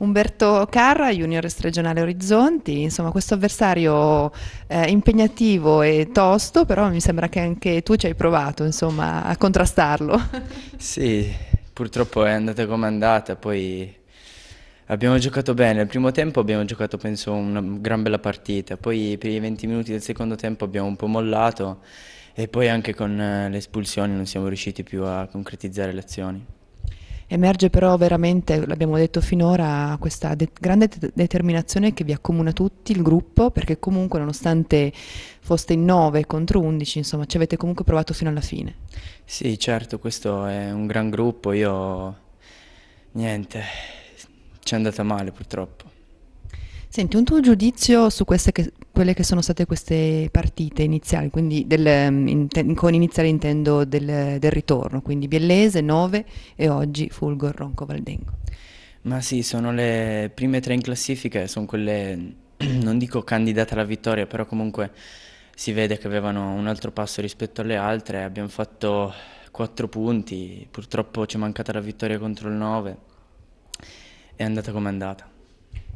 Umberto Carra, junior regionale Orizzonti, insomma questo avversario eh, impegnativo e tosto, però mi sembra che anche tu ci hai provato insomma, a contrastarlo. Sì, purtroppo è andata come è andata, poi abbiamo giocato bene, al primo tempo abbiamo giocato penso una gran bella partita, poi per i 20 minuti del secondo tempo abbiamo un po' mollato e poi anche con eh, le espulsioni non siamo riusciti più a concretizzare le azioni. Emerge però veramente, l'abbiamo detto finora, questa de- grande de- determinazione che vi accomuna tutti, il gruppo, perché comunque nonostante foste in 9 contro 11, insomma, ci avete comunque provato fino alla fine. Sì, certo, questo è un gran gruppo, io niente, ci è andata male purtroppo. Senti, un tuo giudizio su queste che, quelle che sono state queste partite iniziali, quindi del, mm, in, con iniziale intendo del, del ritorno, quindi Biellese, 9 e oggi Fulgor, Ronco, Valdengo. Ma sì, sono le prime tre in classifica, sono quelle, non dico candidate alla vittoria, però comunque si vede che avevano un altro passo rispetto alle altre, abbiamo fatto quattro punti, purtroppo ci è mancata la vittoria contro il 9, è andata come è andata.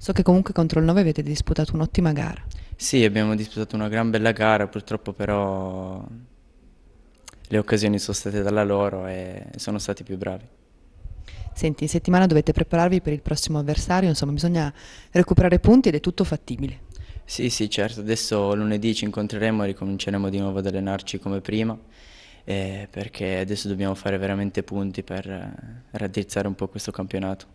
So che comunque contro il 9 avete disputato un'ottima gara. Sì, abbiamo disputato una gran bella gara, purtroppo però le occasioni sono state dalla loro e sono stati più bravi. Senti, in settimana dovete prepararvi per il prossimo avversario, insomma bisogna recuperare punti ed è tutto fattibile. Sì, sì, certo, adesso lunedì ci incontreremo e ricominceremo di nuovo ad allenarci come prima, eh, perché adesso dobbiamo fare veramente punti per eh, raddrizzare un po' questo campionato.